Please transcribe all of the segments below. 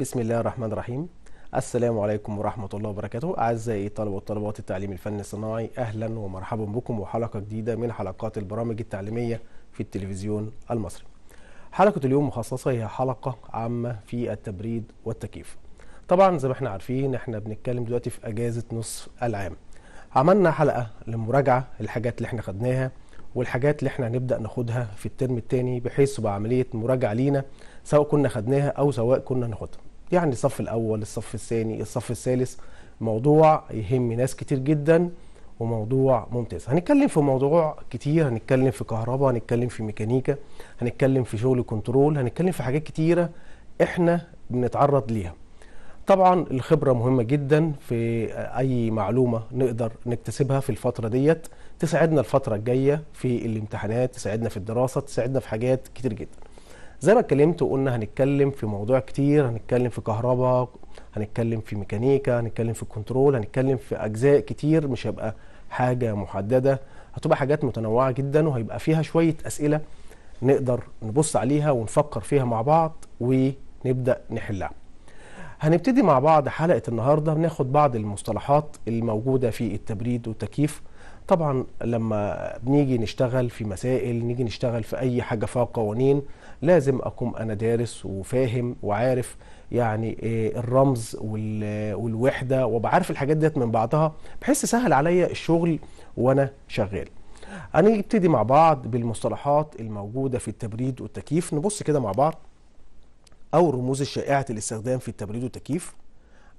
بسم الله الرحمن الرحيم السلام عليكم ورحمة الله وبركاته أعزائي الطلبة والطلبات التعليم الفني الصناعي أهلا ومرحبا بكم وحلقة جديدة من حلقات البرامج التعليمية في التلفزيون المصري حلقة اليوم مخصصة هي حلقة عامة في التبريد والتكييف طبعا زي ما احنا عارفين احنا بنتكلم دلوقتي في أجازة نصف العام عملنا حلقة لمراجعة الحاجات اللي احنا خدناها والحاجات اللي احنا هنبدا ناخدها في الترم الثاني بحيث تبقى عمليه مراجعه لينا سواء كنا خدناها او سواء كنا ناخدها يعني الصف الاول الصف الثاني الصف الثالث موضوع يهم ناس كتير جدا وموضوع ممتاز هنتكلم في موضوع كتير هنتكلم في كهرباء هنتكلم في ميكانيكا هنتكلم في شغل كنترول هنتكلم في حاجات كتيره احنا بنتعرض ليها طبعا الخبره مهمه جدا في اي معلومه نقدر نكتسبها في الفتره ديت تساعدنا الفتره الجايه في الامتحانات تساعدنا في الدراسه تساعدنا في حاجات كتير جدا زي ما اتكلمت وقلنا هنتكلم في موضوع كتير هنتكلم في كهرباء هنتكلم في ميكانيكا هنتكلم في الكنترول هنتكلم في اجزاء كتير مش هيبقى حاجه محدده هتبقى حاجات متنوعه جدا وهيبقى فيها شويه اسئله نقدر نبص عليها ونفكر فيها مع بعض ونبدا نحلها هنبتدي مع بعض حلقه النهارده بناخد بعض المصطلحات الموجوده في التبريد والتكييف طبعا لما بنيجي نشتغل في مسائل نيجي نشتغل في اي حاجه فيها قوانين لازم اكون انا دارس وفاهم وعارف يعني آه، الرمز والوحده وبعرف الحاجات ديت من بعضها بحيث سهل عليا الشغل وانا شغال هنبتدي مع بعض بالمصطلحات الموجوده في التبريد والتكييف نبص كده مع بعض او الرموز الشائعه الاستخدام في التبريد والتكييف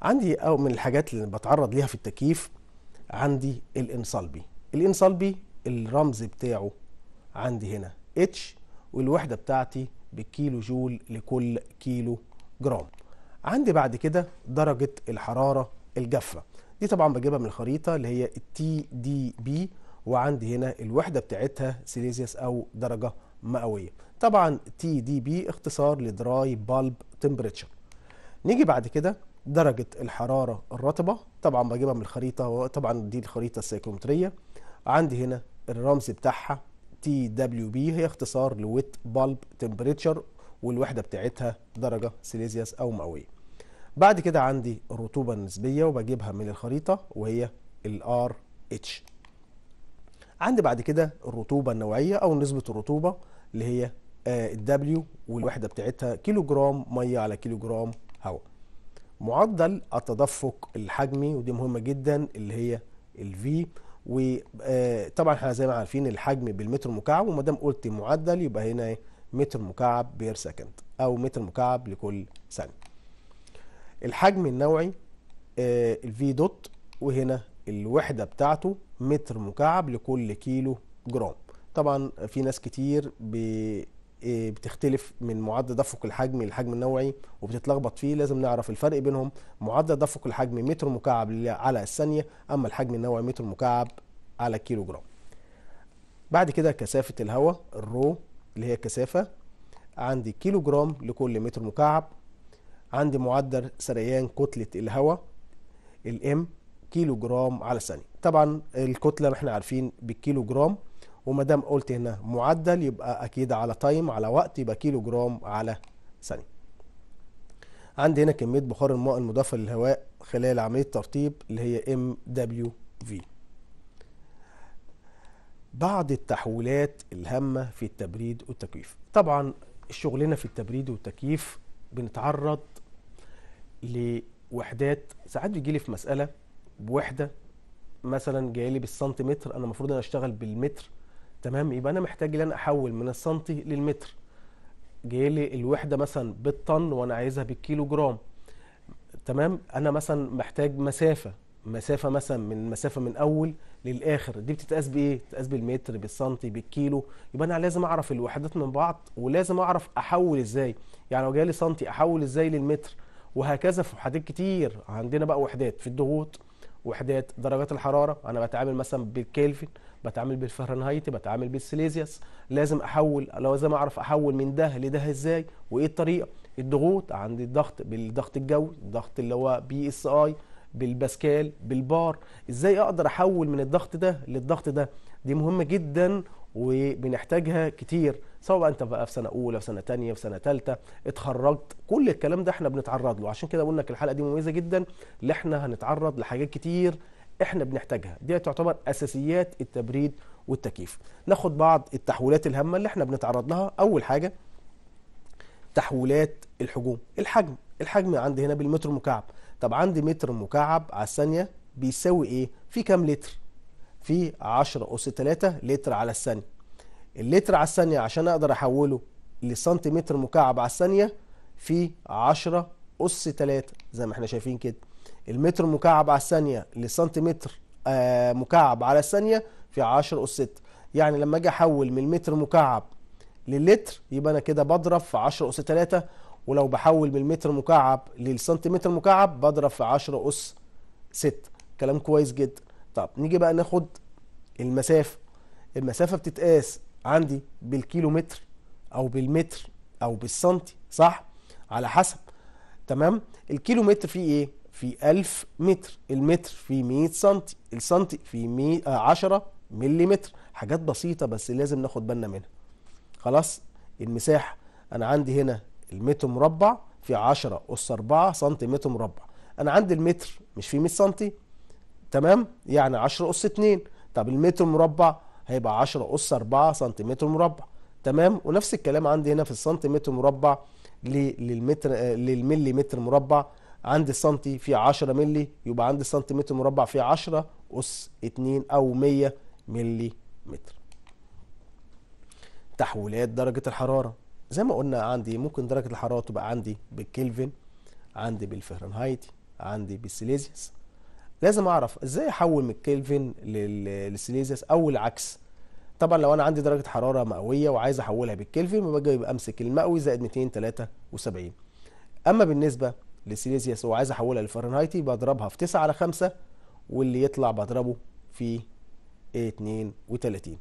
عندي او من الحاجات اللي بتعرض ليها في التكييف عندي الانصلبي الانصلبي الرمز بتاعه عندي هنا اتش والوحدة بتاعتي بالكيلو جول لكل كيلو جرام عندي بعد كده درجة الحرارة الجافة دي طبعا بجيبها من الخريطة اللي هي التي دي بي وعندي هنا الوحدة بتاعتها سيليزيوس أو درجة مئوية طبعا تي دي بي اختصار لدراي بالب تمبريتشر نيجي بعد كده درجة الحرارة الرطبة طبعا بجيبها من الخريطة طبعا دي الخريطة السيكومترية عندي هنا الرمز بتاعها تي دبليو بي هي اختصار لويت بالب تمبريتشر والوحده بتاعتها درجه سيليزياس او مئويه بعد كده عندي الرطوبه النسبيه وبجيبها من الخريطه وهي الار اتش عندي بعد كده الرطوبه النوعيه او نسبه الرطوبه اللي هي الدبليو آه، والوحده بتاعتها كيلو جرام ميه على كيلو جرام هواء معدل التدفق الحجمي ودي مهمه جدا اللي هي الفي وطبعا آه، احنا زي ما عارفين الحجم بالمتر مكعب وما دام قلت معدل يبقى هنا متر مكعب بير سكند او متر مكعب لكل ثانيه الحجم النوعي آه، الفي دوت وهنا الوحده بتاعته متر مكعب لكل كيلو جرام طبعا في ناس كتير إيه، بتختلف من معدل تدفق الحجم للحجم النوعي وبتتلخبط فيه لازم نعرف الفرق بينهم معدل تدفق الحجم متر مكعب على الثانيه اما الحجم النوعي متر مكعب على كيلو جرام بعد كده كثافه الهواء الرو اللي هي الكثافه عندي كيلو جرام لكل متر مكعب عندي معدل سريان كتله الهواء الام كيلو جرام على الثانيه طبعا الكتله احنا عارفين بالكيلو جرام وما دام قلت هنا معدل يبقى اكيد على تايم على وقت يبقى كيلو جرام على ثانيه عندي هنا كميه بخار الماء المضافه للهواء خلال عمليه ترطيب اللي هي ام دبليو في بعض التحولات الهامه في التبريد والتكييف طبعا شغلنا في التبريد والتكييف بنتعرض لوحدات ساعات بيجي لي في مساله بوحده مثلا جاي لي بالسنتيمتر انا المفروض انا اشتغل بالمتر تمام يبقى انا محتاج ان انا احول من السنتي للمتر جاي لي الوحده مثلا بالطن وانا عايزها بالكيلو جرام تمام انا مثلا محتاج مسافه مسافه مثلا من مسافه من اول للاخر دي بتتقاس بايه بتتقاس بالمتر بالسنتي بالكيلو يبقى انا لازم اعرف الوحدات من بعض ولازم اعرف احول ازاي يعني لو جالي سنتي احول ازاي للمتر وهكذا في حاجات كتير عندنا بقى وحدات في الضغوط وحدات درجات الحراره انا بتعامل مثلا بالكلفن بتعامل بالفهرنهايت بتعامل بالسيليزيوس لازم احول لازم اعرف احول من ده لده ازاي وايه الطريقه الضغوط عندي الضغط بالضغط الجوي الضغط اللي هو بي اس اي بالباسكال بالبار ازاي اقدر احول من الضغط ده للضغط ده دي مهمه جدا وبنحتاجها كتير سواء بقى انت بقى في سنه اولى في سنه ثانيه في سنه ثالثه اتخرجت كل الكلام ده احنا بنتعرض له عشان كده بقول لك الحلقه دي مميزه جدا اللي احنا هنتعرض لحاجات كتير احنا بنحتاجها دي تعتبر اساسيات التبريد والتكييف ناخد بعض التحولات الهامه اللي احنا بنتعرض لها اول حاجه تحولات الحجوم الحجم الحجم عندي هنا بالمتر مكعب طب عندي متر مكعب على الثانيه بيساوي ايه في كام لتر في 10 اس 3 لتر على الثانيه اللتر على الثانيه عشان اقدر احوله لسنتيمتر مكعب على الثانيه في 10 اس 3 زي ما احنا شايفين كده المتر مكعب على الثانية للسنتيمتر آه، مكعب على الثانية في 10 أس 6 يعني لما أجي أحول من المتر مكعب للتر يبقى أنا كده بضرب في 10 أس 3 ولو بحول من المتر مكعب للسنتيمتر مكعب بضرب في 10 أس 6 كلام كويس جدا طب نيجي بقى ناخد المسافة المسافة بتتقاس عندي بالكيلو متر أو بالمتر أو بالسنتي صح على حسب تمام الكيلو متر فيه إيه في 1000 متر المتر في 100 سنتي السنتي في 100 10 متر حاجات بسيطه بس لازم ناخد بالنا منها خلاص المساحه انا عندي هنا المتر مربع في 10 اس 4 متر مربع انا عندي المتر مش في 100 سنتي تمام يعني 10 اس 2 طب المتر مربع هيبقى 10 اس 4 سنتيمتر مربع تمام ونفس الكلام عندي هنا في السنتيمتر مربع للمتر آه، للمليمتر مربع عندي السنتي في 10 مللي يبقى عندي السنتيمتر مربع في 10 أس 2 أو 100 مللي متر تحويلات درجة الحرارة زي ما قلنا عندي ممكن درجة الحرارة تبقى عندي بالكلفن عندي بالفهرنهايت عندي بالسيليزيوس لازم اعرف ازاي احول من الكلفن للسيليزيوس او العكس طبعا لو انا عندي درجه حراره مئويه وعايز احولها بالكلفن يبقى امسك المئوي زائد 273 اما بالنسبه لسيليزياس وعايز احولها لفرنهايتي بضربها في 9 على 5 واللي يطلع بضربه في 32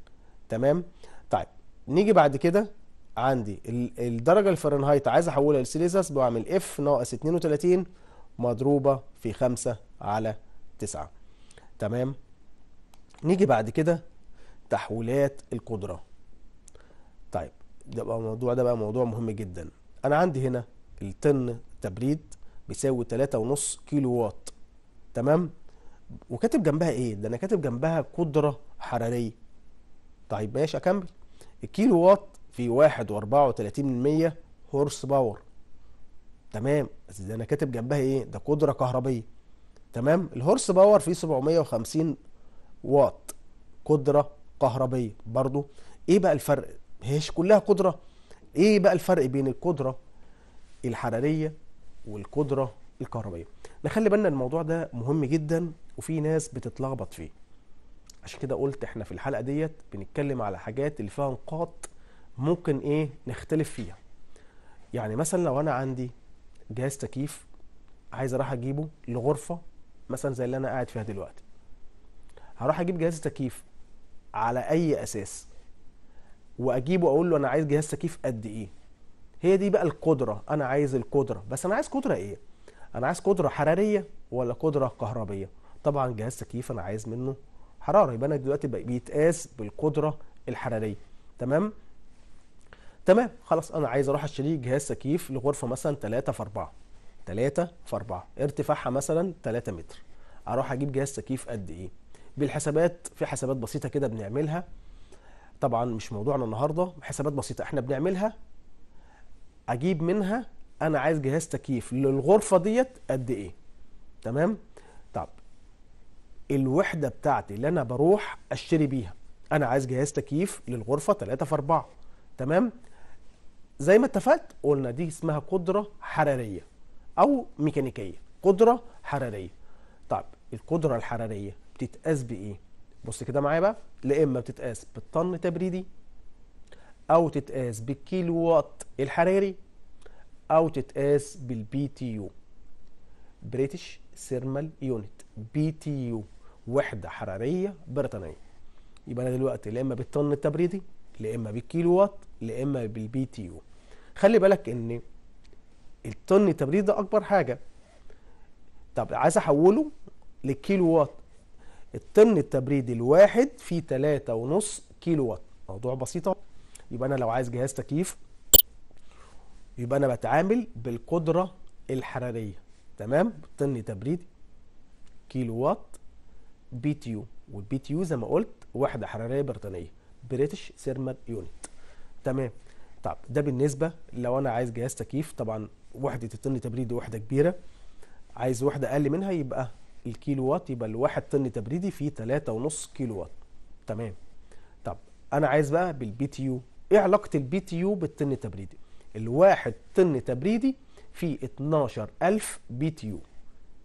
تمام طيب نيجي بعد كده عندي الدرجه الفرنهايت عايز احولها لسيليزياس بعمل اف ناقص 32 مضروبه في 5 على 9 تمام نيجي بعد كده تحويلات القدره طيب ده بقى الموضوع ده بقى موضوع مهم جدا انا عندي هنا الطن تبريد بيساوي 3.5 كيلو وات تمام وكاتب جنبها ايه ده انا كاتب جنبها قدره حراريه طيب ماشي اكمل الكيلو وات في 1.34% هورس باور تمام بس ده انا كاتب جنبها ايه ده قدره كهربيه تمام الهورس باور فيه 750 واط قدره كهربيه برضو ايه بقى الفرق هيش كلها قدره ايه بقى الفرق بين القدره الحراريه والقدره الكهربائيه نخلي بالنا الموضوع ده مهم جدا وفي ناس بتتلخبط فيه عشان كده قلت احنا في الحلقه ديت بنتكلم على حاجات اللي فيها نقاط ممكن ايه نختلف فيها يعني مثلا لو انا عندي جهاز تكييف عايز اروح اجيبه لغرفه مثلا زي اللي انا قاعد فيها دلوقتي هروح اجيب جهاز تكييف على اي اساس واجيبه اقول له انا عايز جهاز تكييف قد ايه هي دي بقى القدره انا عايز القدره بس انا عايز قدره ايه انا عايز قدره حراريه ولا قدره كهربيه طبعا جهاز تكييف انا عايز منه حراره يبقى انا دلوقتي بيتقاس بالقدره الحراريه تمام تمام خلاص انا عايز اروح اشتري جهاز تكييف لغرفه مثلا 3 في 4 3 في 4 ارتفاعها مثلا 3 متر اروح اجيب جهاز تكييف قد ايه بالحسابات في حسابات بسيطه كده بنعملها طبعا مش موضوعنا النهارده حسابات بسيطه احنا بنعملها اجيب منها انا عايز جهاز تكييف للغرفه ديت قد ايه تمام طب الوحده بتاعتي اللي انا بروح اشتري بيها انا عايز جهاز تكييف للغرفه 3 في 4 تمام زي ما اتفقت قلنا دي اسمها قدره حراريه او ميكانيكيه قدره حراريه طب القدره الحراريه بتتقاس بايه بص كده معايا بقى لا اما بتتقاس بالطن تبريدي أو تتقاس بالكيلو وات الحراري أو تتقاس بالبي تي يو بريتش ثيرمال يونت بي تي يو وحدة حرارية بريطانية يبقى أنا دلوقتي لا إما بالطن التبريدي لا إما بالكيلو وات لا إما بالبي تي يو خلي بالك إن الطن التبريد ده أكبر حاجة طب عايز أحوله للكيلو وات الطن التبريدي الواحد فيه 3.5 كيلو وات موضوع بسيط يبقى انا لو عايز جهاز تكييف يبقى انا بتعامل بالقدره الحراريه تمام طن تبريد كيلو وات بي تيو والبي تيو زي ما قلت وحده حراريه بريطانيه بريتش ثيرمال يونت تمام طب ده بالنسبه لو انا عايز جهاز تكييف طبعا وحده الطن تبريدي وحده كبيره عايز وحده اقل منها يبقى الكيلو وات يبقى الواحد طن تبريدي فيه 3.5 كيلو وات تمام طب انا عايز بقى بالبي تي يو ايه علاقه البي تي يو بالطن التبريدي الواحد طن تبريدي فيه 12000 بي تي يو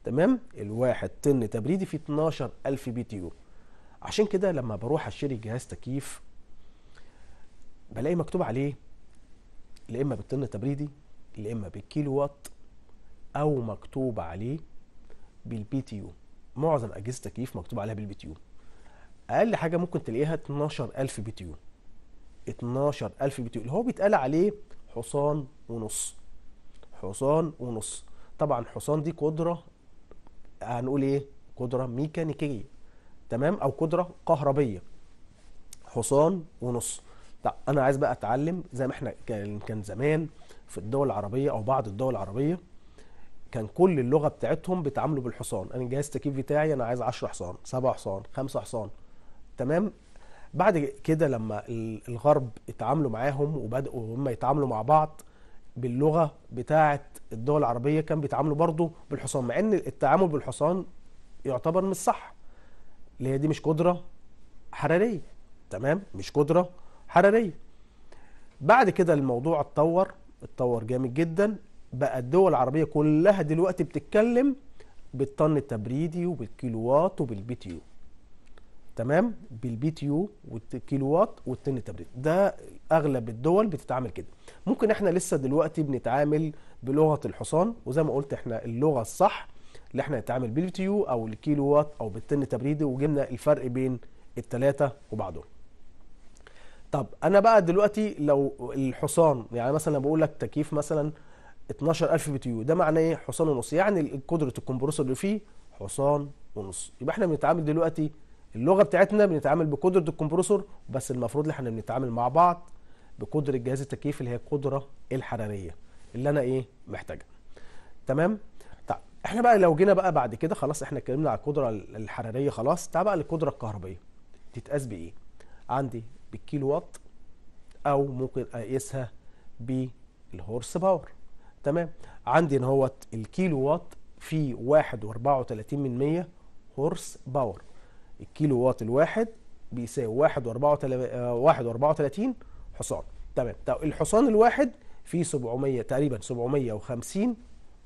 تمام الواحد طن تبريدي فيه 12000 بي تي يو عشان كده لما بروح اشتري جهاز تكييف بلاقي مكتوب عليه يا اما بالطن التبريدي يا اما بالكيلو وات او مكتوب عليه بالبي تي يو معظم اجهزه التكييف مكتوب عليها بالبي تي يو اقل حاجه ممكن تلاقيها 12000 بي تي يو 12000 بتيول اللي هو بيتقال عليه حصان ونص حصان ونص طبعا حصان دي قدره هنقول ايه قدره ميكانيكيه تمام او قدره كهربيه حصان ونص طب انا عايز بقى اتعلم زي ما احنا كان زمان في الدول العربيه او بعض الدول العربيه كان كل اللغه بتاعتهم بيتعاملوا بالحصان انا جهاز التكييف بتاعي انا عايز 10 حصان 7 حصان 5 حصان تمام بعد كده لما الغرب اتعاملوا معاهم وبداوا هم يتعاملوا مع بعض باللغه بتاعه الدول العربيه كان بيتعاملوا برضه بالحصان مع ان التعامل بالحصان يعتبر مش صح اللي هي دي مش قدره حراريه تمام مش قدره حراريه بعد كده الموضوع اتطور اتطور جامد جدا بقى الدول العربيه كلها دلوقتي بتتكلم بالطن التبريدي وبالكيلوات وبالبيتيو تمام بالبي تي يو والكيلو وات والتن تبريد ده اغلب الدول بتتعامل كده ممكن احنا لسه دلوقتي بنتعامل بلغه الحصان وزي ما قلت احنا اللغه الصح اللي احنا نتعامل بالبي تي يو او الكيلو وات او بالتن تبريدي وجبنا الفرق بين الثلاثه وبعضهم طب انا بقى دلوقتي لو الحصان يعني مثلا بقول لك تكييف مثلا 12000 بي تي يو ده معناه ايه حصان ونص يعني قدره الكمبرسور اللي فيه حصان ونص يبقى احنا بنتعامل دلوقتي اللغه بتاعتنا بنتعامل بقدره الكمبروسور بس المفروض احنا بنتعامل مع بعض بقدره جهاز التكييف اللي هي القدره الحراريه اللي انا ايه محتاجها تمام طب احنا بقى لو جينا بقى بعد كده خلاص احنا اتكلمنا على القدره الحراريه خلاص تعال بقى للقدره الكهربائيه تتقاس بايه عندي بالكيلو وات او ممكن اقيسها بالهورس باور تمام عندي ان هو الكيلو وات في 1.34 هورس باور الكيلو وات الواحد بيساوي 1.34 و34 آه، حصان تمام طب الحصان الواحد فيه 700 تقريبا 750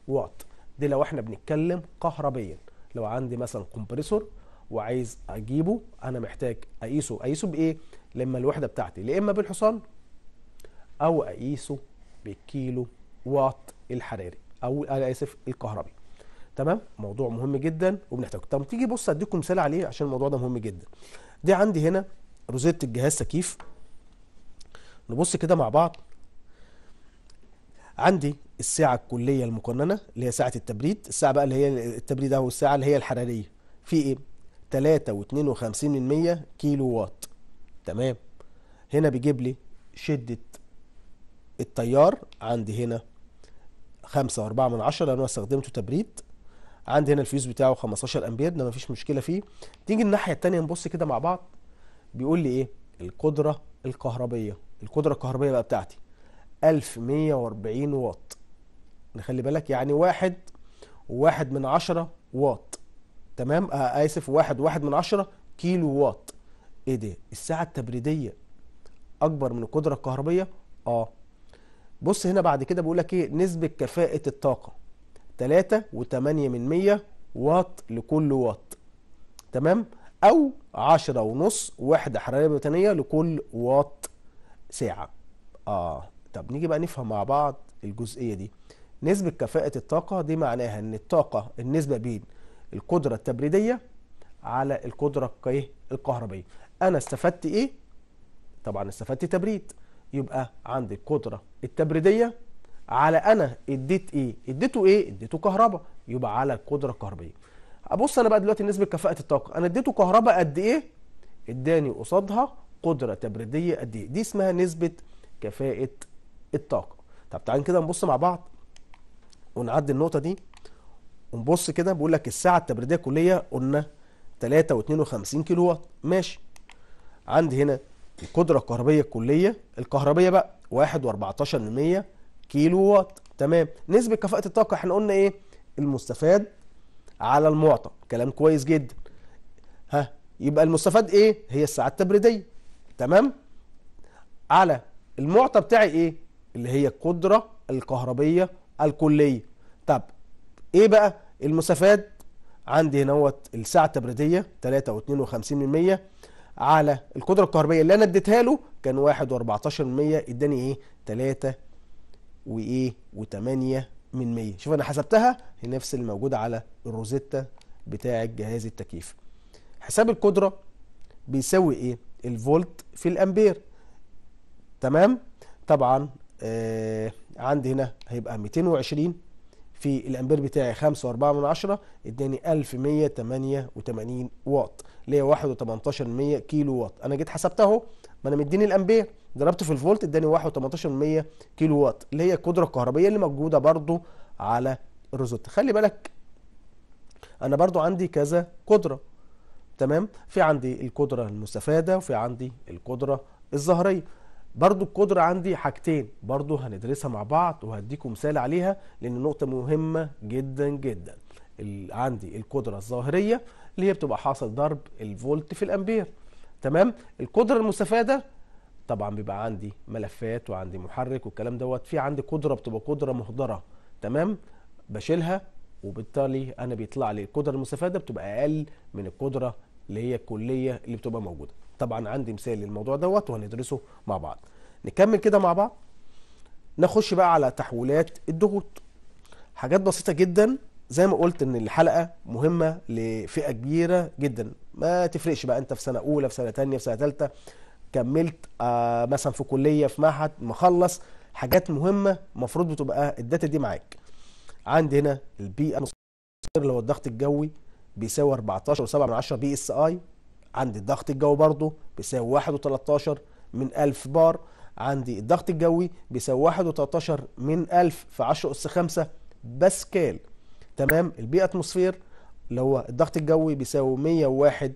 واط دي لو احنا بنتكلم كهربيا لو عندي مثلا كومبريسور وعايز اجيبه انا محتاج اقيسه اقيسه بايه لما الوحده بتاعتي يا اما بالحصان او اقيسه بالكيلو واط الحراري او اسف الكهربي تمام موضوع مهم جدا وبنحتاجه طب تيجي بص اديكم مثال عليه عشان الموضوع ده مهم جدا دي عندي هنا روزيت الجهاز تكييف نبص كده مع بعض عندي الساعة الكلية المقننة اللي هي ساعة التبريد الساعة بقى اللي هي التبريد أو الساعة اللي هي الحرارية في إيه؟ 3.52% كيلو وات تمام هنا بيجيب لي شدة التيار عندي هنا 5.4 من لأن أنا استخدمته تبريد عندي هنا الفيوز بتاعه 15 امبير ده مفيش مشكله فيه تيجي الناحيه الثانيه نبص كده مع بعض بيقول لي ايه القدره الكهربيه القدره الكهربيه بقى بتاعتي 1140 واط نخلي بالك يعني واحد واحد من عشرة واط تمام آه اسف واحد واحد من عشرة كيلو واط ايه ده الساعة التبريدية اكبر من القدرة الكهربية اه بص هنا بعد كده بيقول لك ايه نسبة كفاءة الطاقة 3 و8 من 100 واط لكل واط تمام او 10 ونص وحده حراريه بريطانيه لكل واط ساعه اه طب نيجي بقى نفهم مع بعض الجزئيه دي نسبه كفاءه الطاقه دي معناها ان الطاقه النسبه بين القدره التبريديه على القدره ايه الكهربائيه انا استفدت ايه طبعا استفدت تبريد يبقى عندي القدره التبريديه على انا اديت ايه اديته ايه اديته كهرباء يبقى على القدره الكهربيه ابص انا بقى دلوقتي نسبه كفاءه الطاقه انا اديته كهرباء قد ايه اداني قصادها قدره تبريديه قد ايه دي اسمها نسبه كفاءه الطاقه طب تعالى كده نبص مع بعض ونعدي النقطه دي ونبص كده بيقول لك الساعه التبريديه الكليه قلنا 3.52 كيلو وات ماشي عندي هنا القدره الكهربيه الكليه الكهربيه بقى 1.14% كيلو وات تمام نسبه كفاءه الطاقه احنا قلنا ايه المستفاد على المعطى كلام كويس جدا ها يبقى المستفاد ايه هي الساعات التبريديه تمام على المعطى بتاعي ايه اللي هي القدره الكهربيه الكليه طب ايه بقى المستفاد عندي هنوت الساعه التبريديه 3.52% على القدره الكهربية اللي انا اديتها له كان 1.14% اداني ايه وايه و8 من 100 شوف انا حسبتها هي نفس اللي على الروزيتا بتاع جهاز التكييف حساب القدره بيساوي ايه الفولت في الامبير تمام طبعا آه عندي هنا هيبقى 220 في الامبير بتاعي 5.4 من 10 اداني 1188 واط اللي هي 1.18 كيلو واط انا جيت حسبتها اهو ما انا مديني الامبير ضربته في الفولت اداني 1.18 كيلو وات اللي هي القدره الكهربائيه اللي موجوده برضو على الروزوت خلي بالك انا برضو عندي كذا قدره تمام في عندي القدره المستفاده وفي عندي القدره الظاهريه برضو القدرة عندي حاجتين برضو هندرسها مع بعض وهديكم مثال عليها لأن نقطة مهمة جدا جدا عندي القدرة الظاهرية اللي هي بتبقى حاصل ضرب الفولت في الأمبير تمام القدرة المستفادة طبعا بيبقى عندي ملفات وعندي محرك والكلام دوت في عندي قدره بتبقى قدره مهدره تمام بشيلها وبالتالي انا بيطلع لي القدره المستفاده بتبقى اقل من القدره اللي هي الكليه اللي بتبقى موجوده طبعا عندي مثال للموضوع دوت وهندرسه مع بعض نكمل كده مع بعض نخش بقى على تحويلات الضغوط حاجات بسيطه جدا زي ما قلت ان الحلقه مهمه لفئه كبيره جدا ما تفرقش بقى انت في سنه اولى في سنه ثانيه في سنه ثالثه كملت آه مثلا في كليه في معهد مخلص حاجات مهمه المفروض بتبقى الداتا دي معاك عندي هنا البيئه اللي هو الضغط الجوي بيساوي 14.7 بي اس اي عندي الضغط الجوي برضه بيساوي 1.13 من 1000 بار عندي الضغط الجوي بيساوي 1.13 من 1000 في 10 اس 5 باسكال تمام البيئه اتموسفير اللي هو الضغط الجوي بيساوي 101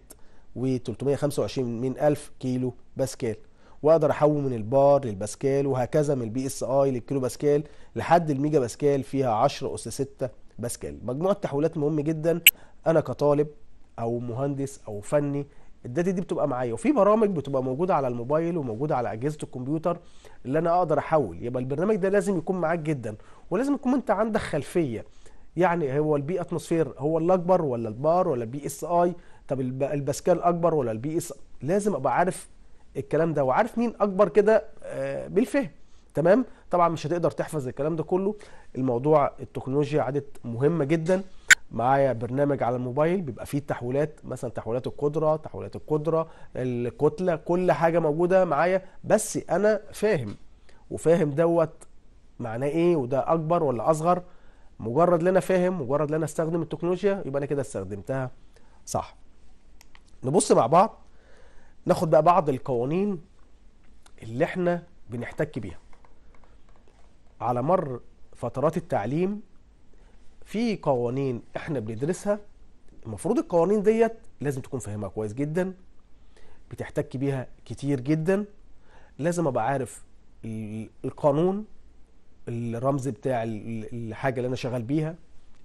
و325 من 1000 كيلو باسكال واقدر احول من البار للباسكال وهكذا من البي اس اي للكيلو باسكال لحد الميجا باسكال فيها 10 اس 6 باسكال مجموعه تحويلات مهم جدا انا كطالب او مهندس او فني الداتا دي بتبقى معايا وفي برامج بتبقى موجوده على الموبايل وموجوده على اجهزه الكمبيوتر اللي انا اقدر احول يبقى البرنامج ده لازم يكون معاك جدا ولازم يكون انت عندك خلفيه يعني هو البي اتموسفير هو الاكبر ولا البار ولا البي اس اي طب الباسكال اكبر ولا البي اس لازم ابقى عارف الكلام ده وعارف مين اكبر كده آه، بالفهم تمام طبعا مش هتقدر تحفظ الكلام ده كله الموضوع التكنولوجيا عادت مهمه جدا معايا برنامج على الموبايل بيبقى فيه التحويلات مثلا تحويلات القدره تحويلات القدره الكتله كل حاجه موجوده معايا بس انا فاهم وفاهم دوت معناه ايه وده اكبر ولا اصغر مجرد لنا انا فاهم مجرد لنا انا استخدم التكنولوجيا يبقى انا كده استخدمتها صح نبص مع بعض ناخد بقى بعض القوانين اللي احنا بنحتك بيها على مر فترات التعليم في قوانين احنا بندرسها المفروض القوانين ديت لازم تكون فاهمها كويس جدا بتحتك بيها كتير جدا لازم ابقى عارف القانون الرمز بتاع الحاجه اللي انا شغال بيها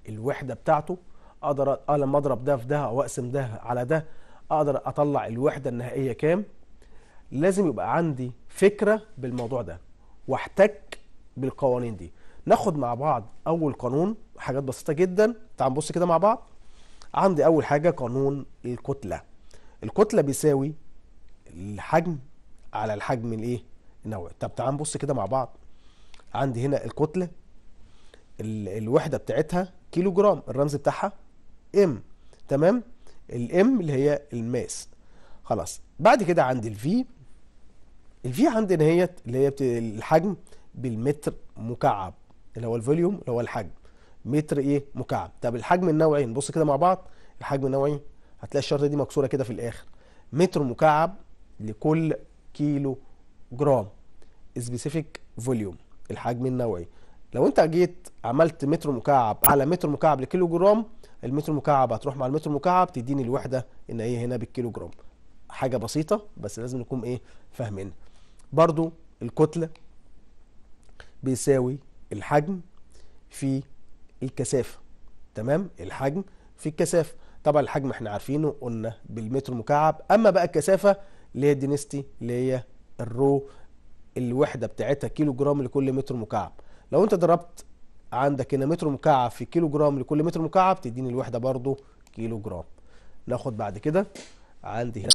الوحده بتاعته اقدر اه لما اضرب ده في ده واقسم ده على ده اقدر اطلع الوحده النهائيه كام لازم يبقى عندي فكره بالموضوع ده واحتك بالقوانين دي ناخد مع بعض اول قانون حاجات بسيطه جدا تعال نبص كده مع بعض عندي اول حاجه قانون الكتله الكتله بيساوي الحجم على الحجم الايه النوعي طب تعال نبص كده مع بعض عندي هنا الكتله الوحده بتاعتها كيلو جرام الرمز بتاعها ام تمام الام اللي هي الماس خلاص بعد كده عندي الفي الفي عندنا هي اللي هي الحجم بالمتر مكعب اللي هو الفوليوم اللي هو الحجم متر ايه مكعب طب الحجم النوعي نبص كده مع بعض الحجم النوعي هتلاقي الشرطه دي مكسوره كده في الاخر متر مكعب لكل كيلو جرام سبيسيفيك فوليوم الحجم النوعي لو انت جيت عملت متر مكعب على متر مكعب لكيلو جرام المتر مكعب هتروح مع المتر المكعب تديني الوحده ان هي هنا بالكيلو جرام حاجه بسيطه بس لازم نكون ايه فاهمين برضو الكتله بيساوي الحجم في الكثافه تمام الحجم في الكثافه طبعا الحجم احنا عارفينه قلنا بالمتر مكعب اما بقى الكثافه اللي هي الدنستي اللي هي الرو الوحده بتاعتها كيلو جرام لكل متر مكعب لو انت ضربت عندك هنا متر مكعب في كيلو جرام لكل متر مكعب تديني الوحده برضو كيلو جرام ناخد بعد كده عندي هنا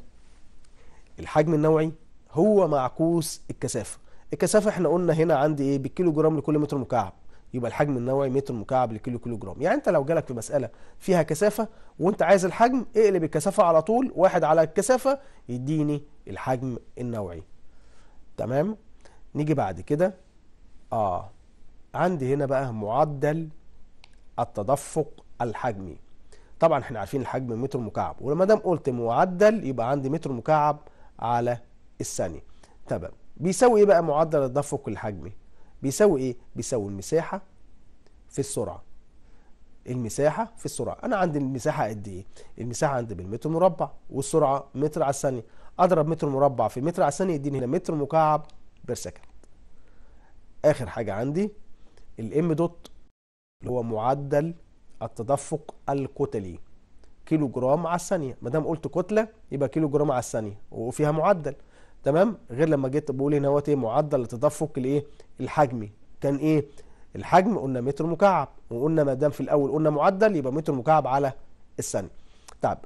الحجم النوعي هو معكوس الكثافه الكثافه احنا قلنا هنا عندي ايه بالكيلو جرام لكل متر مكعب يبقى الحجم النوعي متر مكعب لكل كيلو جرام يعني انت لو جالك في مساله فيها كثافه وانت عايز الحجم اقلب الكثافه على طول واحد على الكثافه يديني الحجم النوعي تمام نيجي بعد كده اه عندي هنا بقى معدل التدفق الحجمي طبعا احنا عارفين الحجم متر مكعب ولما دام قلت معدل يبقى عندي متر مكعب على الثانية تمام بيساوي ايه بقى معدل التدفق الحجمي بيساوي ايه بيساوي المساحة في السرعة المساحة في السرعة أنا عندي المساحة قد إيه؟ المساحة عندي بالمتر مربع والسرعة متر على الثانية أضرب متر مربع في متر على الثانية يديني هنا متر مكعب بير سكند آخر حاجة عندي الام دوت اللي هو معدل التدفق الكتلي كيلو جرام على الثانيه ما دام قلت كتله يبقى كيلو جرام على الثانيه وفيها معدل تمام غير لما جيت بقول هنا اهوت ايه معدل التدفق الايه الحجمي كان ايه الحجم قلنا متر مكعب وقلنا ما دام في الاول قلنا معدل يبقى متر مكعب على الثانيه طب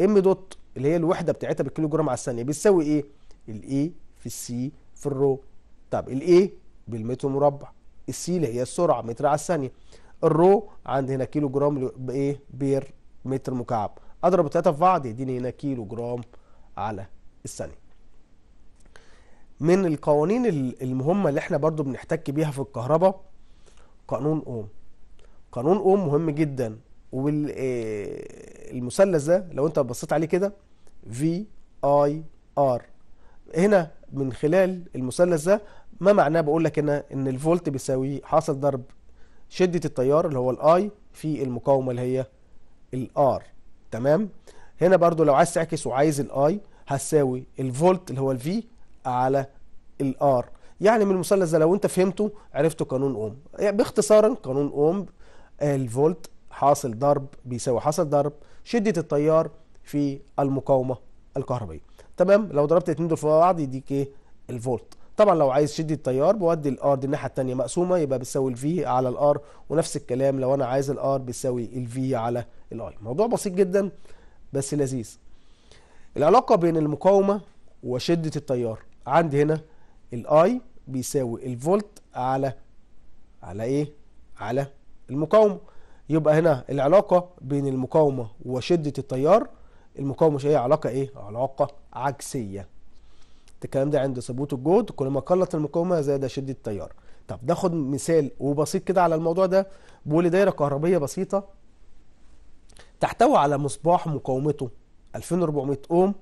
ام دوت اللي هي الوحده بتاعتها بالكيلو جرام على الثانيه بتساوي ايه الاي e في السي في الرو طب الاي e بالمتر مربع السي اللي هي السرعه متر على الثانيه الرو عندي هنا كيلو جرام بايه بير متر مكعب اضرب الثلاثه في بعض يديني هنا كيلو جرام على الثانيه من القوانين المهمه اللي احنا برضو بنحتك بيها في الكهرباء قانون اوم قانون اوم مهم جدا والمثلث آه، ده لو انت بصيت عليه كده في اي ار هنا من خلال المثلث ده ما معناه بقول لك هنا ان الفولت بيساوي حاصل ضرب شده التيار اللي هو الاي في المقاومه اللي هي الار تمام هنا برضو لو عايز تعكس وعايز الاي هتساوي الفولت اللي هو الفي على الار يعني من المثلث ده لو انت فهمته عرفته قانون اوم يعني باختصارا قانون اوم الفولت حاصل ضرب بيساوي حاصل ضرب شده التيار في المقاومه الكهربائيه تمام لو ضربت الاثنين دول في بعض يديك ايه الفولت طبعا لو عايز شدة التيار بودي الار دي الناحيه الثانيه مقسومه يبقى بتساوي الفي على الار ونفس الكلام لو انا عايز الار بتساوي الفي على الاي موضوع بسيط جدا بس لذيذ العلاقه بين المقاومه وشده التيار عندي هنا الاي بيساوي الفولت على على ايه على المقاومه يبقى هنا العلاقه بين المقاومه وشده التيار المقاومه هي علاقه ايه علاقه عكسيه الكلام ده عند ثبوت الجهد كل ما قلت المقاومه زاد شده التيار طب ناخد مثال وبسيط كده على الموضوع ده بقول دايره كهربيه بسيطه تحتوي على مصباح مقاومته 2400 اوم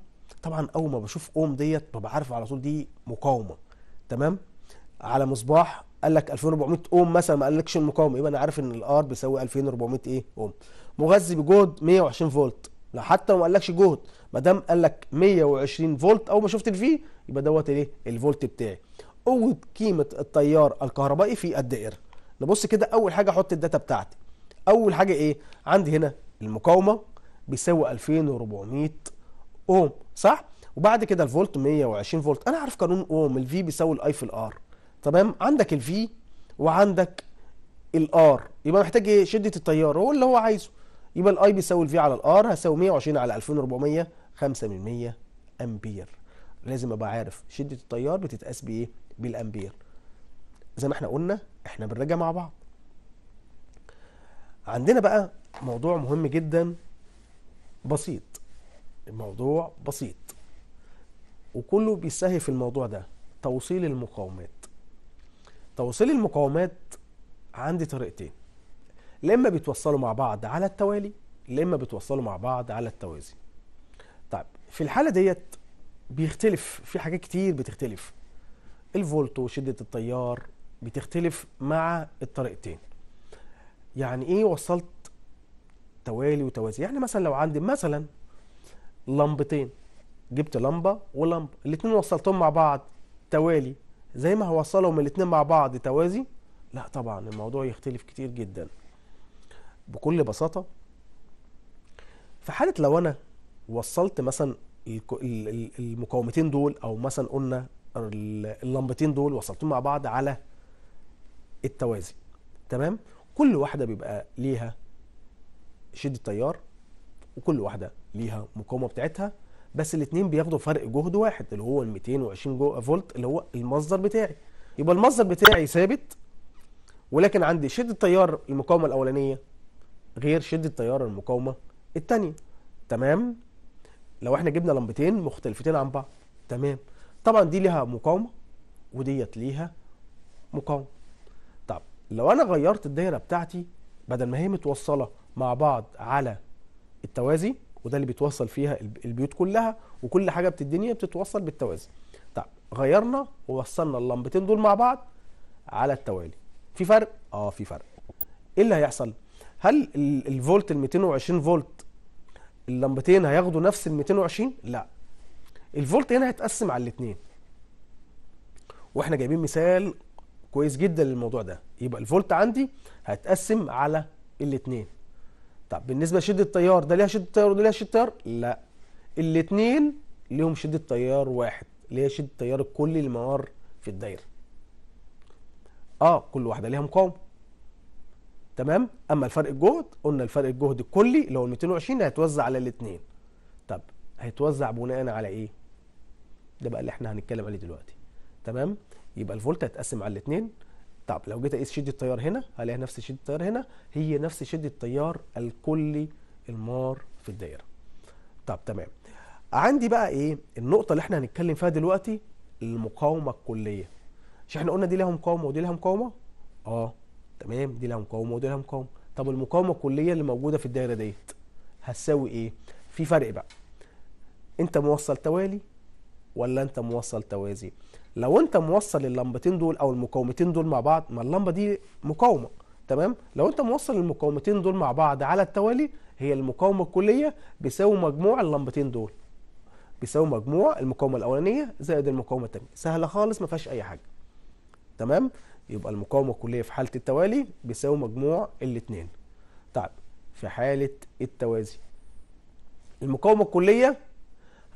طبعا اول ما بشوف اوم ديت ببقى عارف على طول دي مقاومه تمام على مصباح قال لك 2400 اوم مثلا ما قالكش المقاومه يبقى انا عارف ان الار بيساوي 2400 ايه اوم مغذي بجهد 120 فولت لا حتى لو ما قالكش جهد ما دام قال لك 120 فولت اول ما شفت الفي يبقى دوت الايه الفولت بتاعي قوه قيمه التيار الكهربائي في الدائره نبص كده اول حاجه احط الداتا بتاعتي اول حاجه ايه عندي هنا المقاومه بيساوي 2400 اوم صح وبعد كده الفولت 120 فولت انا عارف قانون اوم الفي بيساوي الاي في الار تمام عندك الفي وعندك الار يبقى محتاج ايه شده التيار هو اللي هو عايزه يبقى الاي بيساوي الفي على الار هساوي 120 على 2400 5 من 100 امبير لازم ابقى عارف شده التيار بتتقاس بايه بالامبير زي ما احنا قلنا احنا بنراجع مع بعض عندنا بقى موضوع مهم جدا بسيط الموضوع بسيط وكله بيسهل في الموضوع ده توصيل المقاومات توصيل المقاومات عندي طريقتين لا اما بيتوصلوا مع بعض على التوالي لا اما بيتوصلوا مع بعض على التوازي طيب في الحاله ديت بيختلف في حاجات كتير بتختلف الفولت شده التيار بتختلف مع الطريقتين يعني ايه وصلت توالي وتوازي يعني مثلا لو عندي مثلا لمبتين جبت لمبه ولمبه الاتنين وصلتهم مع بعض توالي زي ما هوصلهم الاتنين مع بعض توازي لا طبعا الموضوع يختلف كتير جدا بكل بساطه في حاله لو انا وصلت مثلا المقاومتين دول او مثلا قلنا اللمبتين دول وصلتهم مع بعض على التوازي تمام كل واحده بيبقى ليها شده تيار وكل واحده ليها مقاومه بتاعتها بس الاثنين بياخدوا فرق جهد واحد اللي هو ال 220 جو فولت اللي هو المصدر بتاعي يبقى المصدر بتاعي ثابت ولكن عندي شده تيار المقاومه الاولانيه غير شده تيار المقاومه الثانيه تمام لو احنا جبنا لمبتين مختلفتين عن بعض تمام طبعا دي ليها مقاومه وديت ليها مقاومه طب لو انا غيرت الدايره بتاعتي بدل ما هي متوصله مع بعض على التوازي وده اللي بيتوصل فيها البيوت كلها وكل حاجه بتديني بتتوصل بالتوازي طب غيرنا ووصلنا اللمبتين دول مع بعض على التوالي في فرق اه في فرق ايه اللي هيحصل هل الفولت ال 220 فولت اللمبتين هياخدوا نفس ال 220 لا الفولت هنا هيتقسم على الاثنين واحنا جايبين مثال كويس جدا للموضوع ده يبقى الفولت عندي هيتقسم على الاثنين طب بالنسبه لشده التيار ده ليها شده تيار وده ليها شده تيار لا الاثنين ليهم شده تيار واحد اللي هي شده التيار الكلي المار في الدايره اه كل واحده ليها مقاومه تمام اما الفرق الجهد قلنا الفرق الجهد الكلي اللي هو 220 هيتوزع على الاثنين طب هيتوزع بناء على ايه ده بقى اللي احنا هنتكلم عليه دلوقتي تمام يبقى الفولت هيتقسم على الاثنين طب لو جيت اقيس شده التيار هنا هلاقي نفس شده التيار هنا هي نفس شده التيار الكلي المار في الدايره طب تمام عندي بقى ايه النقطه اللي احنا هنتكلم فيها دلوقتي المقاومه الكليه مش احنا قلنا دي لها مقاومه ودي لها مقاومه اه تمام دي لها مقاومه ودي لها مقاومه طب المقاومه الكليه اللي موجوده في الدايره ديت هتساوي ايه في فرق بقى انت موصل توالي ولا انت موصل توازي لو انت موصل اللمبتين دول او المقاومتين دول مع بعض ما اللمبه دي مقاومه تمام لو انت موصل المقاومتين دول مع بعض على التوالي هي المقاومه الكليه بيساوي مجموع اللمبتين دول بيساوي مجموع المقاومه الاولانيه زائد المقاومه الثانيه سهله خالص ما فيهاش اي حاجه تمام يبقى المقاومه الكليه في حاله التوالي بيساوي مجموع الاتنين. طيب في حاله التوازي المقاومه الكليه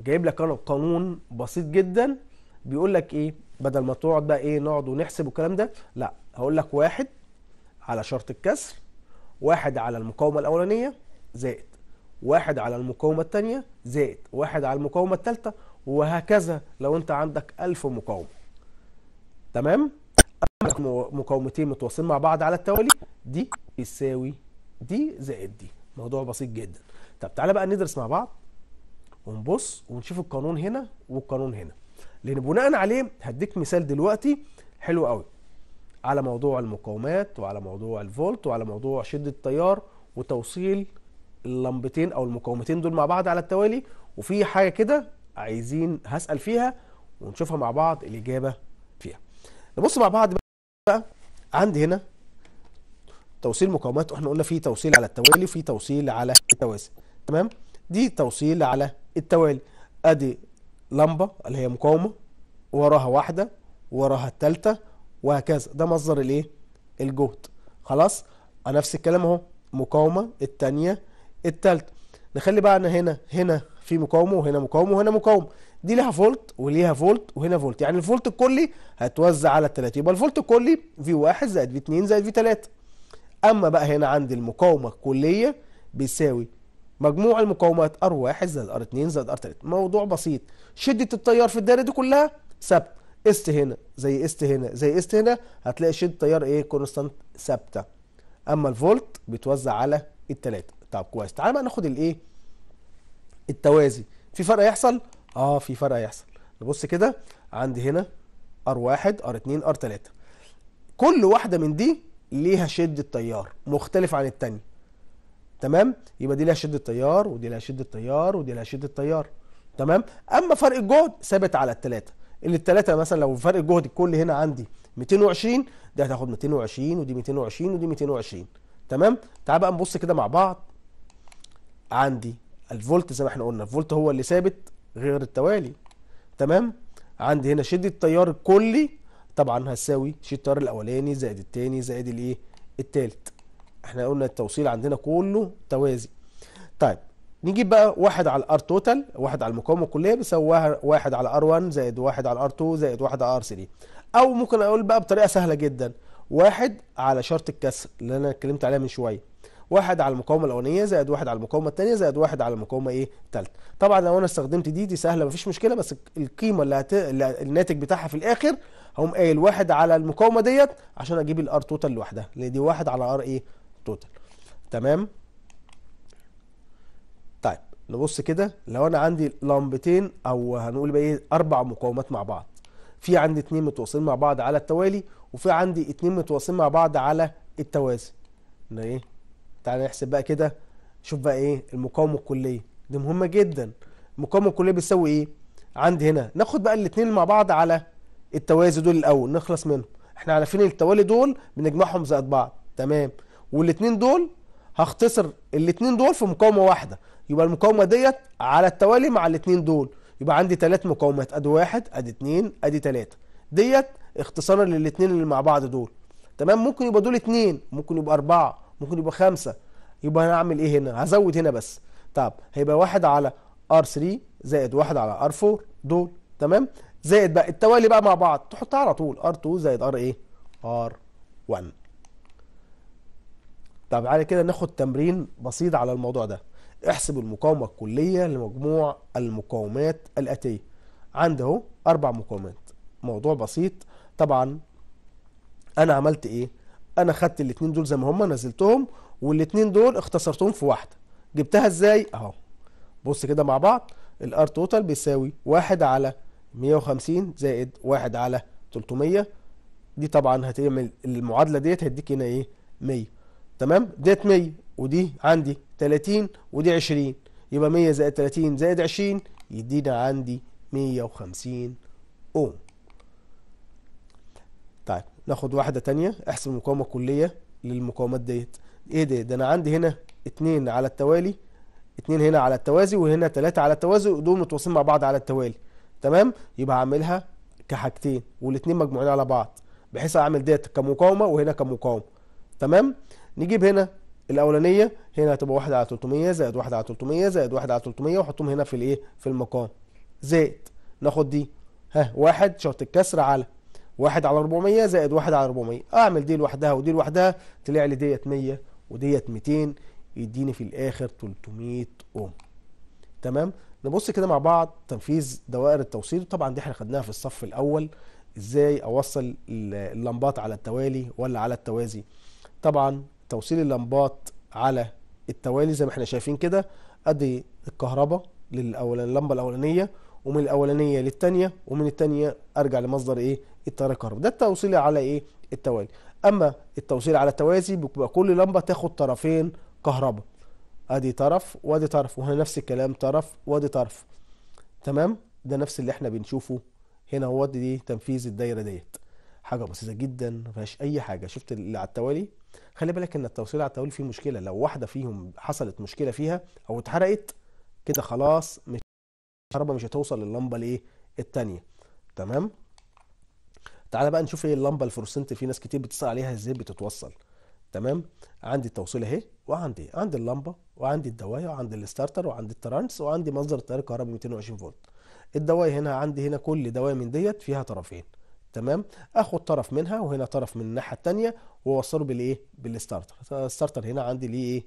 جايب لك انا قانون بسيط جدا بيقول لك ايه بدل ما تقعد بقى ايه نقعد ونحسب والكلام ده لا هقول لك واحد على شرط الكسر واحد على المقاومه الاولانيه زائد واحد على المقاومه الثانيه زائد واحد على المقاومه الثالثه وهكذا لو انت عندك 1000 مقاومه تمام مقاومتين متواصلين مع بعض على التوالي دي يساوي دي زائد دي موضوع بسيط جدا طب تعالى بقى ندرس مع بعض ونبص ونشوف القانون هنا والقانون هنا لان بناء عليه هديك مثال دلوقتي حلو قوي على موضوع المقاومات وعلى موضوع الفولت وعلى موضوع شده التيار وتوصيل اللمبتين او المقاومتين دول مع بعض على التوالي وفي حاجه كده عايزين هسال فيها ونشوفها مع بعض الاجابه فيها نبص مع بعض بقى عندي هنا توصيل مقاومات احنا قلنا في توصيل على التوالي وفي توصيل على التوازي تمام دي توصيل على التوالي ادي لمبه اللي هي مقاومه وراها واحده وراها الثالثه وهكذا ده مصدر الايه الجهد خلاص نفس الكلام اهو مقاومه الثانيه الثالثه نخلي بقى هنا هنا في مقاومه وهنا مقاومه وهنا مقاومه دي ليها فولت وليها فولت وهنا فولت يعني الفولت الكلي هتوزع على الثلاثه يبقى الفولت الكلي في 1 زائد في 2 زائد في 3 اما بقى هنا عندي المقاومه الكليه بيساوي مجموع المقاومات R1 زائد R2 زائد R3 موضوع بسيط شدة التيار في الدايرة دي كلها ثابتة است هنا زي است هنا زي است هنا هتلاقي شدة التيار ايه كونستانت ثابتة اما الفولت بيتوزع على التلاتة طب كويس تعالى بقى ناخد الايه التوازي في فرق هيحصل اه في فرق هيحصل نبص كده عندي هنا ار1 ار2 ار3 كل واحده من دي ليها شد التيار مختلف عن الثانيه تمام يبقى دي ليها شد التيار ودي ليها شد التيار ودي ليها شد التيار تمام اما فرق الجهد ثابت على الثلاثه اللي الثلاثه مثلا لو فرق الجهد الكل هنا عندي 220 دي هتاخد 220 ودي 220 ودي 220 تمام تعال بقى نبص كده مع بعض عندي الفولت زي ما احنا قلنا الفولت هو اللي ثابت غير التوالي تمام عندي هنا شده التيار الكلي طبعا هتساوي شده التيار الاولاني زائد التاني زائد الايه التالت احنا قلنا التوصيل عندنا كله توازي طيب نجيب بقى واحد على الار توتال واحد على المقاومه الكليه بيساوي واحد على ار 1 زائد واحد على ار 2 زائد واحد على ار 3 او ممكن اقول بقى بطريقه سهله جدا واحد على شرط الكسر اللي انا اتكلمت عليها من شويه واحد على المقاومه الاولانيه زائد واحد على المقاومه الثانيه زائد واحد على المقاومه ايه الثالثه طبعا لو انا استخدمت دي دي سهله مفيش مشكله بس القيمه اللي, هت... اللي الناتج بتاعها في الاخر هقوم قايل واحد على المقاومه ديت عشان اجيب الار توتال لوحدها لان دي واحد على ار ايه توتال تمام طيب نبص كده لو انا عندي لمبتين او هنقول بقى ايه اربع مقاومات مع بعض في عندي اتنين متواصلين مع بعض على التوالي وفي عندي اتنين متواصلين مع بعض على التوازي ده ايه تعالى نحسب بقى كده شوف بقى ايه المقاومه الكليه دي مهمه جدا المقاومه الكليه بتساوي ايه عندي هنا ناخد بقى الاثنين مع بعض على التوازي دول الاول نخلص منهم احنا عارفين التوالي دول بنجمعهم زائد بعض تمام والاثنين دول هختصر الاثنين دول في مقاومه واحده يبقى المقاومه ديت على التوالي مع الاثنين دول يبقى عندي ثلاث مقاومات ادي واحد ادي اثنين ادي ثلاثه ديت اختصارا للاثنين اللي مع بعض دول تمام ممكن يبقى دول اثنين ممكن يبقى اربعه ممكن يبقى خمسة يبقى هنعمل ايه هنا هزود هنا بس طب هيبقى واحد علي ار R3 زائد واحد علي ار R4 دول تمام زائد بقى التوالي بقى مع بعض تحطها على طول ار 2 زائد ار ايه ار 1 طب على كده ناخد تمرين بسيط على الموضوع ده احسب المقاومة الكلية لمجموع المقاومات الآتية عندي اهو أربع مقاومات موضوع بسيط طبعا أنا عملت إيه؟ انا خدت الاثنين دول زي ما هم نزلتهم والاثنين دول اختصرتهم في واحده جبتها ازاي اهو بص كده مع بعض الار توتال بيساوي واحد على 150 زائد واحد على 300 دي طبعا هتعمل المعادله ديت هيديك هنا ايه 100 تمام ديت 100 ودي عندي 30 ودي 20 يبقى 100 زائد 30 زائد 20 يدينا عندي 150 اوم ناخد واحدة تانية احسب المقاومة الكلية للمقاومات ديت ايه ده ده انا عندي هنا اتنين على التوالي اتنين هنا على التوازي وهنا ثلاثه على التوازي ودول متواصلين مع بعض على التوالي تمام يبقى هعملها كحاجتين والاتنين مجموعين على بعض بحيث اعمل ديت كمقاومة وهنا كمقاومة تمام نجيب هنا الاولانية هنا هتبقى 1 على 300 زائد 1 على 300 زائد 1 على 300 واحطهم هنا في الايه في المقام زائد ناخد دي ها واحد شرط الكسر على 1 على 400 زائد 1 على 400 اعمل دي لوحدها ودي لوحدها طلع لي ديت 100 وديت 200 يديني في الاخر 300 اوم تمام نبص كده مع بعض تنفيذ دوائر التوصيل طبعا دي احنا خدناها في الصف الاول ازاي اوصل اللمبات على التوالي ولا على التوازي طبعا توصيل اللمبات على التوالي زي ما احنا شايفين كده ادي الكهرباء للاولانيه اللمبه الاولانيه ومن الاولانيه للثانيه ومن الثانيه ارجع لمصدر ايه التيار الكهربي ده التوصيل على ايه التوالي اما التوصيل على التوازي بيبقى كل لمبه تاخد طرفين كهرباء ادي طرف وادي طرف وهنا نفس الكلام طرف وادي طرف تمام ده نفس اللي احنا بنشوفه هنا هو دي تنفيذ الدايره ديت حاجه بسيطه جدا ما فيهاش اي حاجه شفت اللي على التوالي خلي بالك ان التوصيل على التوالي فيه مشكله لو واحده فيهم حصلت مشكله فيها او اتحرقت كده خلاص مش الكهرباء مش هتوصل للمبه الايه الثانيه تمام تعالى بقى نشوف ايه اللمبه الفلوسنت في ناس كتير بتسال عليها ازاي بتتوصل تمام عندي التوصيل اهي وعندي ايه؟ عندي اللمبه وعندي الدوايه وعندي الستارتر وعندي الترانس وعندي مصدر التيار الكهربي 220 فولت الدوايه هنا عندي هنا كل دوايه من ديت فيها طرفين تمام اخد طرف منها وهنا طرف من الناحيه الثانيه واوصله بالايه بالستارتر الستارتر هنا عندي ليه ايه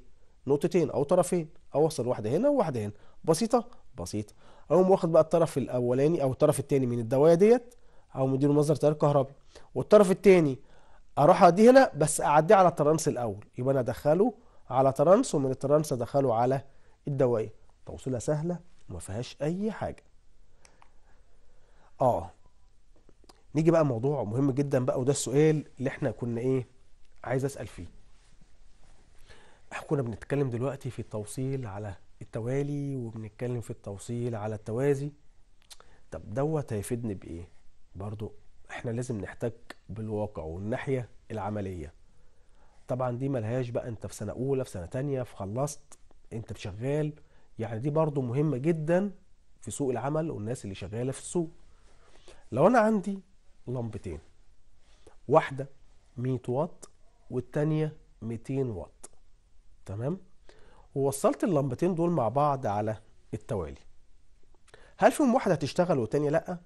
نقطتين او طرفين اوصل واحده هنا وواحده هنا بسيطه بسيطه اقوم واخد بقى الطرف الاولاني او الطرف الثاني من الدوايه ديت او مدير مصدر تيار كهربي والطرف الثاني اروح اديه هنا بس اعديه على الترانس الاول يبقى انا ادخله على ترانس ومن الترانس ادخله على الدوائر توصيله سهله وما فيهاش اي حاجه اه نيجي بقى موضوع مهم جدا بقى وده السؤال اللي احنا كنا ايه عايز اسال فيه احنا كنا بنتكلم دلوقتي في التوصيل على التوالي وبنتكلم في التوصيل على التوازي طب دوت هيفيدني بايه برضو احنا لازم نحتاج بالواقع والناحية العملية طبعا دي ملهاش بقى انت في سنة اولى في سنة تانية في خلصت انت بشغال يعني دي برضو مهمة جدا في سوق العمل والناس اللي شغالة في السوق لو انا عندي لمبتين واحدة 100 واط والتانية 200 واط تمام ووصلت اللمبتين دول مع بعض على التوالي هل فيهم واحدة هتشتغل والتانية لأ؟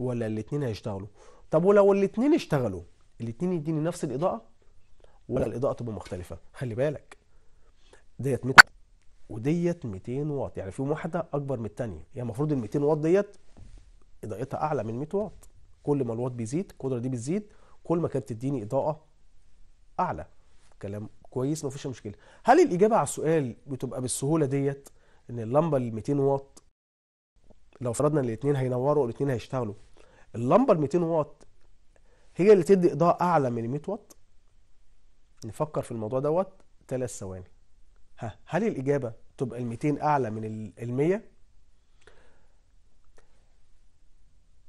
ولا الاثنين هيشتغلوا طب ولو الاثنين اشتغلوا الاثنين يديني نفس الاضاءه ولا الاضاءه تبقى مختلفه خلي بالك ديت مت... وديت 200 واط يعني فيهم واحده اكبر من الثانيه يعني المفروض ال 200 واط ديت اضاءتها اعلى من 100 واط كل ما الواط بيزيد القدره دي بتزيد كل ما كانت تديني اضاءه اعلى كلام كويس مفيش مشكله هل الاجابه على السؤال بتبقى بالسهوله ديت ان اللمبه ال 200 واط لو فرضنا الاثنين هينوروا الاثنين هيشتغلوا اللمبه ال 200 واط هي اللي تدي اضاءه اعلى من 100 واط نفكر في الموضوع دوت ثلاث ثواني ها هل الاجابه تبقى ال 200 اعلى من ال 100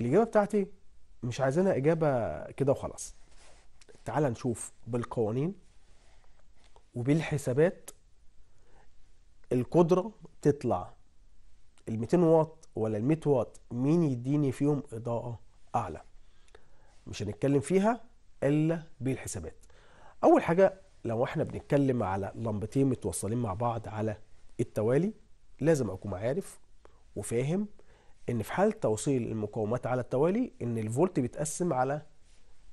الاجابه بتاعتي مش عايزينها اجابه كده وخلاص تعال نشوف بالقوانين وبالحسابات القدره تطلع ال 200 واط ولا ال 100 واط مين يديني فيهم اضاءه أعلى مش هنتكلم فيها إلا بالحسابات أول حاجة لو احنا بنتكلم على لمبتين متوصلين مع بعض على التوالي لازم أكون عارف وفاهم إن في حال توصيل المقاومات على التوالي إن الفولت بيتقسم على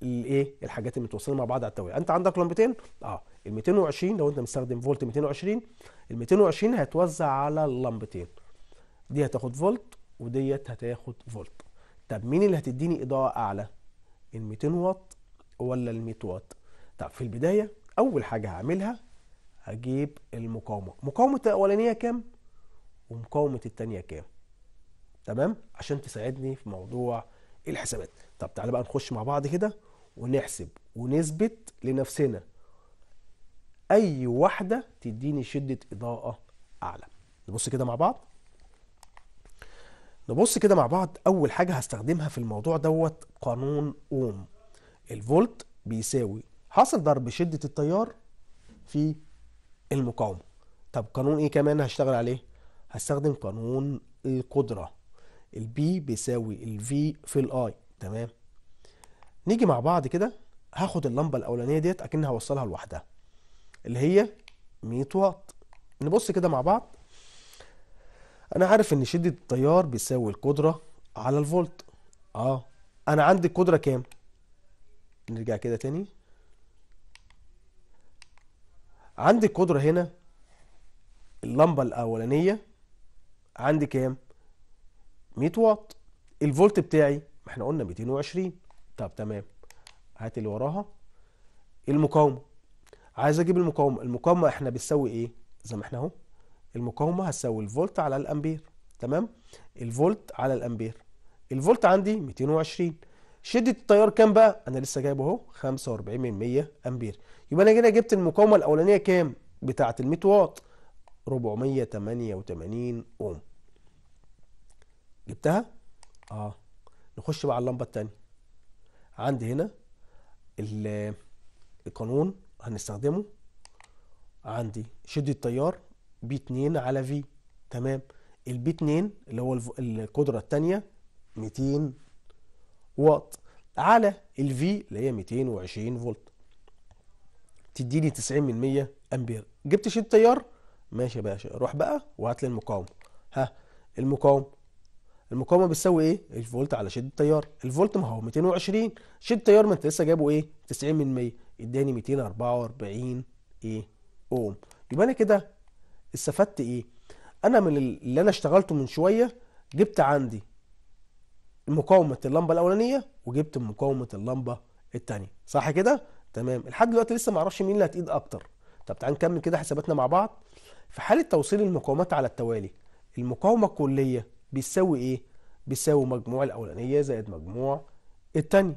الايه الحاجات اللي متوصله مع بعض على التوالي انت عندك لمبتين اه ال 220 لو انت مستخدم فولت 220 ال 220 هيتوزع على اللمبتين دي هتاخد فولت وديت هتاخد فولت طب مين اللي هتديني اضاءه اعلى ال 200 واط ولا ال 100 واط طب في البدايه اول حاجه هعملها هجيب المقاومه مقاومه الاولانيه كام ومقاومه الثانيه كام تمام عشان تساعدني في موضوع الحسابات طب تعالى بقى نخش مع بعض كده ونحسب ونثبت لنفسنا اي واحده تديني شده اضاءه اعلى نبص كده مع بعض نبص كده مع بعض أول حاجة هستخدمها في الموضوع دوت قانون أوم الفولت بيساوي حاصل ضرب شدة التيار في المقاومة طب قانون إيه كمان هشتغل عليه؟ هستخدم قانون القدرة البي بيساوي الفي في الاي تمام نيجي مع بعض كده هاخد اللمبة الأولانية ديت أكنها هوصلها لوحدها اللي هي 100 واط نبص كده مع بعض انا عارف ان شده التيار بيساوي القدره على الفولت اه انا عندي القدره كام نرجع كده تاني عندي القدره هنا اللمبه الاولانيه عندي كام 100 واط الفولت بتاعي ما احنا قلنا 220 طب تمام هات اللي وراها المقاومه عايز اجيب المقاومه المقاومه احنا بتساوي ايه زي ما احنا اهو المقاومه هتساوي الفولت على الامبير تمام الفولت على الامبير الفولت عندي 220 شده التيار كام بقى انا لسه جايبه اهو 45 من 100 امبير يبقى انا كده جبت المقاومه الاولانيه كام بتاعه ال 100 واط 488 اوم جبتها اه نخش بقى على اللمبه الثانيه عندي هنا القانون هنستخدمه عندي شده التيار بي 2 على في تمام البي 2 اللي هو القدرة الثانية 200 واط على الفي اللي هي 220 فولت تديني 90 من 100 امبير جبت شيل التيار ماشي يا باشا روح بقى وهات لي المقاومه ها المقاومه المقاومه بتساوي ايه الفولت على شد التيار الفولت ما هو 220 شد التيار ما انت لسه جايبه ايه 90 من 100 اداني 244 ايه اوم يبقى انا كده استفدت ايه انا من اللي انا اشتغلته من شويه جبت عندي مقاومه اللمبه الاولانيه وجبت مقاومه اللمبه الثانيه صح كده تمام لحد دلوقتي لسه ما اعرفش مين اللي هتقيد اكتر طب تعال نكمل كده حساباتنا مع بعض في حاله توصيل المقاومات على التوالي المقاومه الكليه بيساوي ايه بيساوي مجموع الاولانيه زائد مجموع الثانيه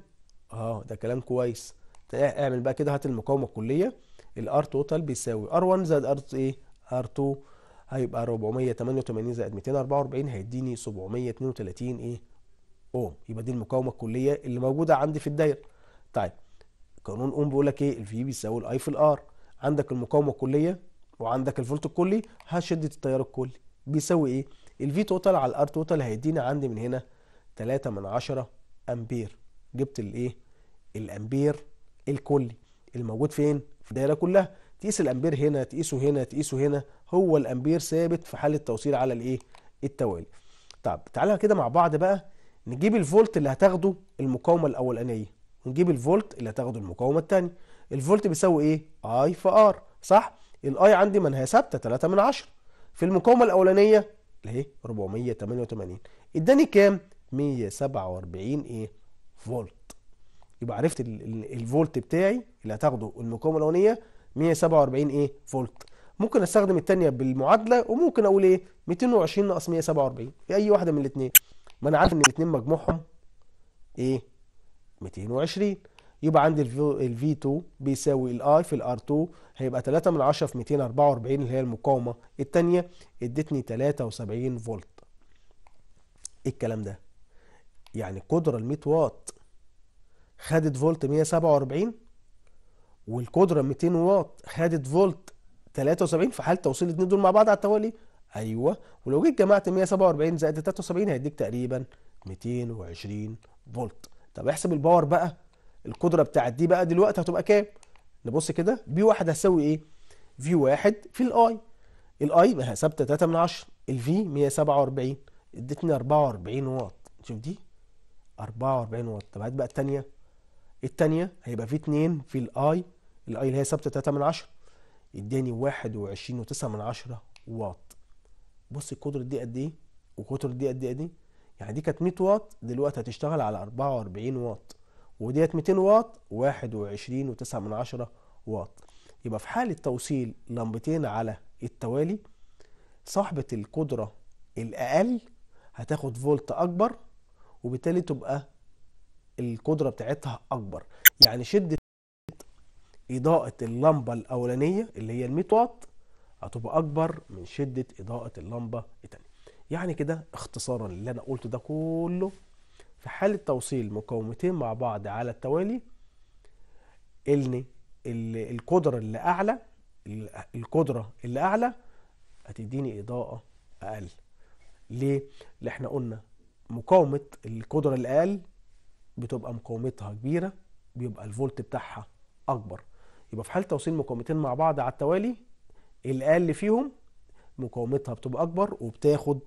اه ده كلام كويس اعمل بقى كده هات المقاومه الكليه الار توتال بيساوي ار1 زائد ار ايه R2 هيبقى 488 زائد 244 هيديني 732 ايه اوم يبقى دي المقاومه الكليه اللي موجوده عندي في الدايره طيب قانون اوم بيقول لك ايه الفي بيساوي الاي في الار عندك المقاومه الكليه وعندك الفولت الكلي هشده التيار الكلي بيساوي ايه الفي توتال على الار توتال هيديني عندي من هنا 3 من 10 امبير جبت الايه الامبير الكلي الموجود فين في الدايره كلها تقيس الامبير هنا تقيسه هنا تقيسه هنا هو الامبير ثابت في حاله توصيل على الايه التوالي طب تعالى كده مع بعض بقى نجيب الفولت اللي هتاخده المقاومه الاولانيه ونجيب الفولت اللي هتاخده المقاومه الثانيه الفولت بيساوي ايه اي في ار صح الاي عندي منها ثابته 3 من 10 في المقاومه الاولانيه اللي هي 488 اداني كام 147 ايه فولت يبقى عرفت الفولت بتاعي اللي هتاخده المقاومه الاولانيه 147 ايه فولت ممكن استخدم الثانيه بالمعادله وممكن اقول ايه 220 ناقص 147 اي واحده من الاثنين ما انا عارف ان الاثنين مجموعهم ايه 220 يبقى عندي الفي 2 بيساوي الاي في الار 2 هيبقى 3 من 10 في 244 اللي هي المقاومه الثانيه ادتني 73 فولت ايه الكلام ده يعني القدره ال 100 واط خدت فولت 147 والقدره 200 واط خدت فولت 73 في حاله توصيل الاثنين دول مع بعض على التوالي ايوه ولو جيت جمعت 147 زائد 73 هيديك تقريبا 220 فولت طب احسب الباور بقى القدره بتاعت دي بقى دلوقتي هتبقى كام نبص كده في واحد هتساوي ايه في واحد في الاي الاي بقى ثابته 3 من 10 الفي 147 ادتني 44 واط شوف دي 44 واط طب هات بقى الثانيه التانية هيبقى في اتنين في الاي الاي اللي هي ثابتة 3 من عشرة اداني واحد وعشرين وتسعة من عشرة واط بص القدرة دي قد ايه والقدرة دي قد ايه دي يعني دي كانت 100 واط دلوقتي هتشتغل على 44 واط وديت 200 واط 21 و9 من 10 واط يبقى في حالة توصيل لمبتين على التوالي صاحبة القدرة الأقل هتاخد فولت أكبر وبالتالي تبقى القدره بتاعتها اكبر يعني شده اضاءه اللمبه الاولانيه اللي هي ال 100 واط هتبقى اكبر من شده اضاءه اللمبه الثانيه يعني كده اختصارا اللي انا قلته ده كله في حاله توصيل مقاومتين مع بعض على التوالي ان القدره اللي اعلى القدره اللي اعلى هتديني اضاءه اقل ليه؟ اللي احنا قلنا مقاومه القدره الاقل بتبقى مقاومتها كبيره بيبقى الفولت بتاعها اكبر يبقى في حال توصيل مقاومتين مع بعض على التوالي الاقل فيهم مقاومتها بتبقى اكبر وبتاخد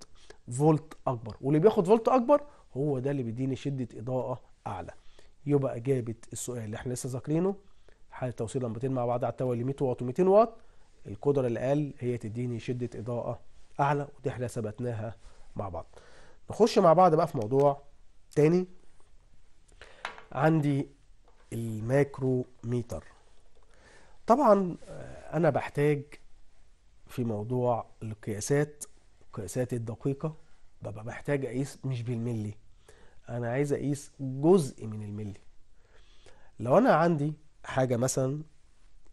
فولت اكبر واللي بياخد فولت اكبر هو ده اللي بيديني شده اضاءه اعلى يبقى اجابه السؤال اللي احنا لسه ذاكرينه حال توصيل لمبتين مع بعض على التوالي 100 واط و200 واط القدره الاقل هي تديني شده اضاءه اعلى ودي احنا ثبتناها مع بعض نخش مع بعض بقى في موضوع تاني عندي الماكرو ميتر طبعا آه، انا بحتاج في موضوع القياسات القياسات الدقيقة ببقى محتاج اقيس مش بالملي انا عايز اقيس جزء من الملي لو انا عندي حاجة مثلا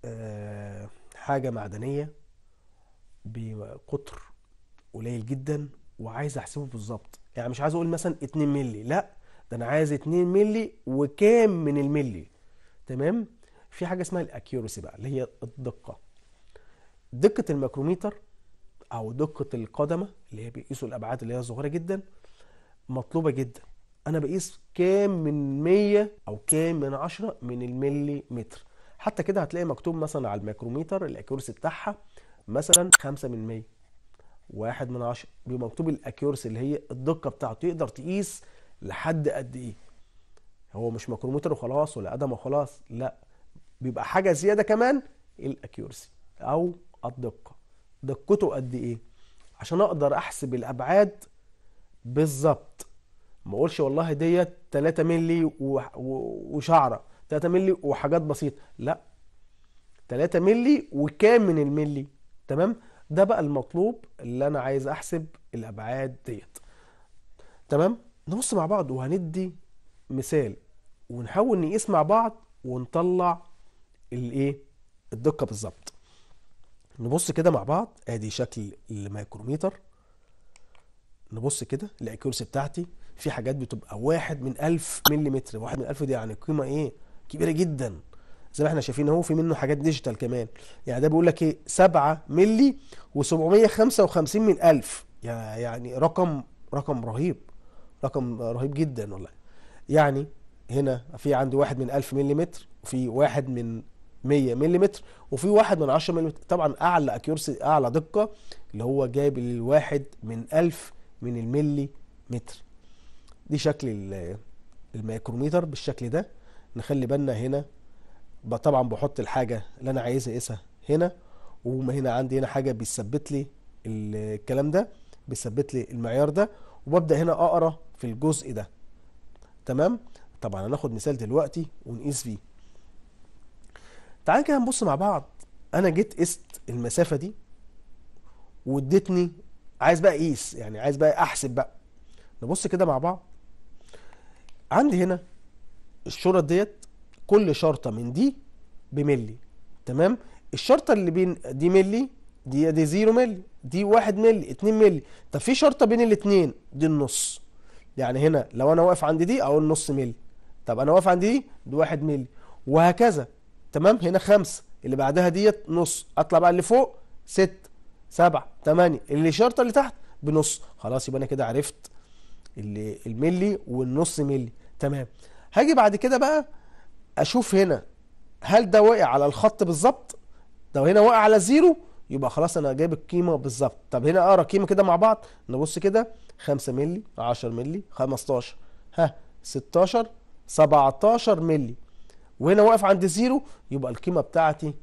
آه، حاجة معدنية بقطر قليل جدا وعايز احسبه بالظبط يعني مش عايز اقول مثلا 2 ملي لا ده انا عايز 2 مللي وكام من الملي تمام في حاجه اسمها الاكيورسي بقى اللي هي الدقه دقه الميكروميتر او دقه القدمه اللي هي بيقيسوا الابعاد اللي هي صغيره جدا مطلوبه جدا انا بقيس كام من 100 او كام من 10 من الملي متر حتى كده هتلاقي مكتوب مثلا على الميكروميتر الاكيورسي بتاعها مثلا 5 من 100 واحد من 10 بيبقى مكتوب الاكيورسي اللي هي الدقه بتاعته تقدر تقيس لحد قد ايه هو مش ماكرومتر وخلاص ولا قدم وخلاص لا بيبقى حاجه زياده كمان الاكيورسي او الدقه دقته قد ايه عشان اقدر احسب الابعاد بالظبط ما اقولش والله ديت 3 مللي وشعره 3 مللي وحاجات بسيطه لا 3 مللي وكام من الملي تمام ده بقى المطلوب اللي انا عايز احسب الابعاد ديت تمام نبص مع بعض وهندي مثال ونحاول نقيس مع بعض ونطلع الايه الدقه بالظبط نبص كده مع بعض ادي شكل الميكروميتر نبص كده الاكيورسي بتاعتي في حاجات بتبقى واحد من ألف ملم واحد من ألف دي يعني قيمه ايه كبيره جدا زي ما احنا شايفين اهو في منه حاجات ديجيتال كمان يعني ده بيقول لك ايه 7 ملي و755 من 1000 يعني رقم رقم رهيب رقم رهيب جدا والله يعني هنا في عندي واحد من 1000 ملم وفي واحد من 100 ملم وفي واحد من 10 ملم طبعا اعلى اكيورسي اعلى دقه اللي هو جايب الواحد من 1000 من الملي متر دي شكل الميكروميتر بالشكل ده نخلي بالنا هنا طبعا بحط الحاجه اللي انا عايزها اقيسها هنا وهنا عندي هنا حاجه بتثبت لي الكلام ده بيثبت لي المعيار ده وببدأ هنا أقرأ في الجزء ده تمام طبعا هناخد مثال دلوقتي ونقيس فيه تعال كده نبص مع بعض انا جيت قست المسافه دي وادتني عايز بقى اقيس يعني عايز بقى احسب بقى نبص كده مع بعض عندي هنا الشرط ديت كل شرطه من دي بملي تمام الشرطه اللي بين دي ملي دي دي زيرو ملي دي 1 مللي 2 مللي طب في شرطه بين الاثنين دي النص يعني هنا لو انا واقف عند دي اقول نص مللي طب انا واقف عند دي دي 1 مللي وهكذا تمام هنا خمسه اللي بعدها ديت نص اطلع بقى اللي فوق 6 7 8 اللي شرطه اللي تحت بنص خلاص يبقى انا كده عرفت اللي الملي والنص ملي تمام هاجي بعد كده بقى اشوف هنا هل ده واقع على الخط بالظبط ده هنا واقع على زيرو يبقى خلاص انا جايب القيمه بالظبط طب هنا اقرا القيمه كده مع بعض نبص كده 5 مللي 10 مللي 15 ها 16 17 مللي وهنا واقف عند زيرو يبقى القيمه بتاعتي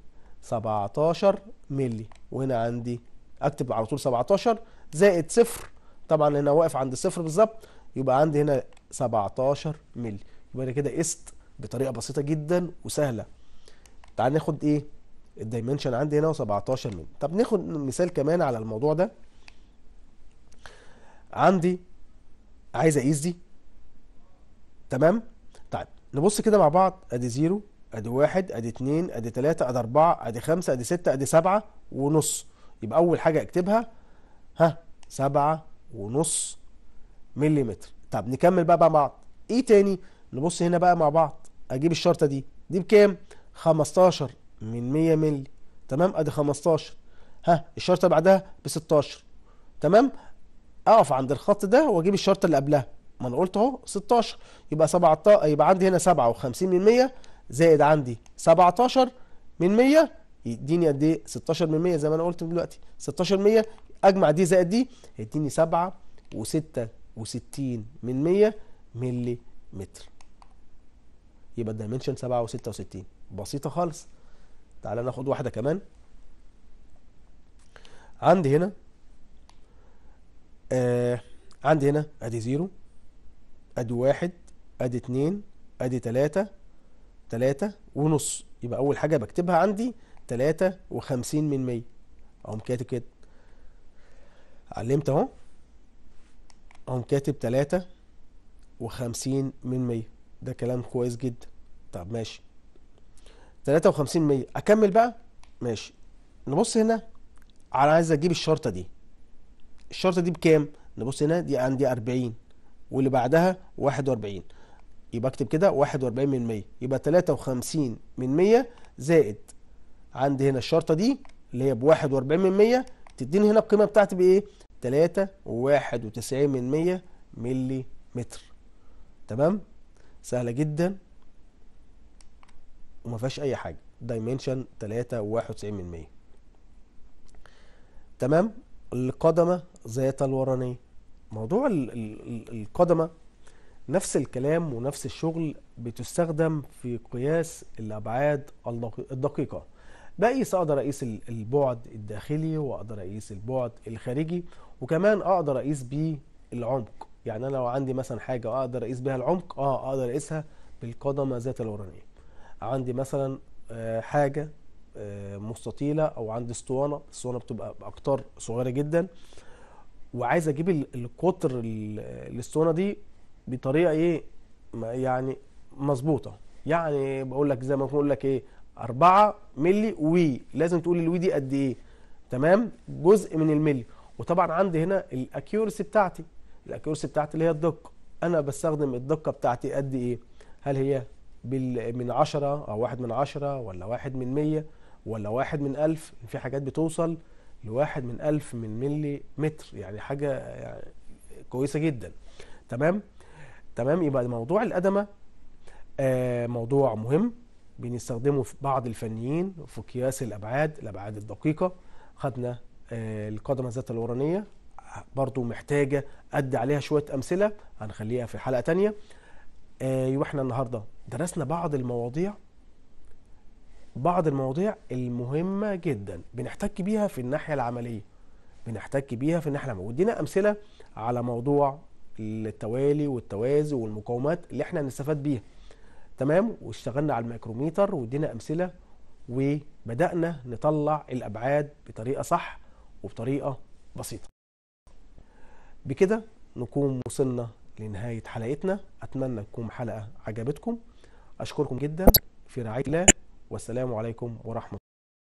17 مللي وهنا عندي اكتب على طول 17 زائد صفر طبعا هنا واقف عند صفر بالظبط يبقى عندي هنا 17 مللي يبقى انا كده قست بطريقه بسيطه جدا وسهله تعال ناخد ايه الدايمنشن عندي هنا 17 مللي طب ناخد مثال كمان على الموضوع ده عندي عايز اقيس دي تمام طيب نبص كده مع بعض ادي زيرو ادي واحد ادي اتنين ادي تلاتة ادي اربعة ادي خمسة ادي ستة ادي سبعة ونص يبقى اول حاجة اكتبها ها سبعة ونص مليمتر طب نكمل بقى, بقى مع بعض ايه تاني نبص هنا بقى مع بعض اجيب الشرطة دي دي بكام 15 من 100 مللي تمام ادي 15 ها الشرطه اللي بعدها ب 16 تمام اقف عند الخط ده واجيب الشرطه اللي قبلها ما انا قلت اهو 16 يبقى 17 يبقى عندي هنا 57 من 100 زائد عندي 17 من 100 يديني قد ايه 16 من 100 زي ما انا قلت دلوقتي 16 من 100 اجمع دي زائد دي يديني 7 و66 من 100 ملي متر يبقى الدايمنشن 7 و66 بسيطه خالص تعالى ناخد واحدة كمان عندي هنا آه عندي هنا ادي زيرو ادي واحد ادي اتنين ادي تلاتة تلاتة ونص يبقى اول حاجة بكتبها عندي تلاتة وخمسين من مية اقوم كاتب كده علمت اهو اقوم كاتب تلاتة وخمسين من مية ده كلام كويس جدا طب ماشي 53 مية اكمل بقى ماشي نبص هنا انا عايز اجيب الشرطه دي الشرطه دي بكام نبص هنا دي عندي 40 واللي بعدها 41 يبقى اكتب كده 41 من 100 يبقى 53 من 100 زائد عندي هنا الشرطه دي اللي هي ب 41 من 100 تديني هنا القيمه بتاعتي بايه 3.91 من 100 ملي متر تمام سهله جدا وما فيهاش اي حاجه دايمنشن 3.91% تمام القدمه ذات الورانيه موضوع القدمه نفس الكلام ونفس الشغل بتستخدم في قياس الابعاد الدقيقه بقيس اقدر اقيس البعد الداخلي واقدر اقيس البعد الخارجي وكمان اقدر اقيس بيه العمق يعني انا لو عندي مثلا حاجه اقدر اقيس بيها العمق اه اقدر اقيسها بالقدمه ذات الورانيه عندي مثلا آه، حاجه آه، مستطيله او عندي اسطوانه الاسطوانه بتبقى باقطار صغيره جدا وعايز اجيب القطر الاسطوانه دي بطريقه ايه يعني مظبوطه يعني بقول لك زي ما بقول لك ايه 4 مللي وي لازم تقول الوي دي قد ايه تمام جزء من الملي وطبعا عندي هنا الاكيورسي بتاعتي الاكيورسي بتاعتي اللي هي الدقه انا بستخدم الدقه بتاعتي قد ايه هل هي من عشرة أو واحد من عشرة ولا واحد من مية ولا واحد من ألف في حاجات بتوصل لواحد من ألف من ملي متر يعني حاجة يعني كويسة جدا تمام تمام يبقى موضوع الأدمة آه موضوع مهم بنستخدمه في بعض الفنيين في قياس الأبعاد الأبعاد الدقيقة خدنا آه القدمة ذات الورانية برضو محتاجة أدي عليها شوية أمثلة هنخليها في حلقة تانية ايوه احنا النهارده درسنا بعض المواضيع بعض المواضيع المهمه جدا بنحتك بيها في الناحيه العمليه بنحتك بيها في الناحيه العمليه وادينا امثله على موضوع التوالي والتوازي والمقاومات اللي احنا هنستفاد بيها تمام واشتغلنا على الميكروميتر وادينا امثله وبدانا نطلع الابعاد بطريقه صح وبطريقه بسيطه بكده نكون وصلنا لنهايه حلقتنا اتمنى تكون حلقه عجبتكم اشكركم جدا في رعايه الله والسلام عليكم ورحمه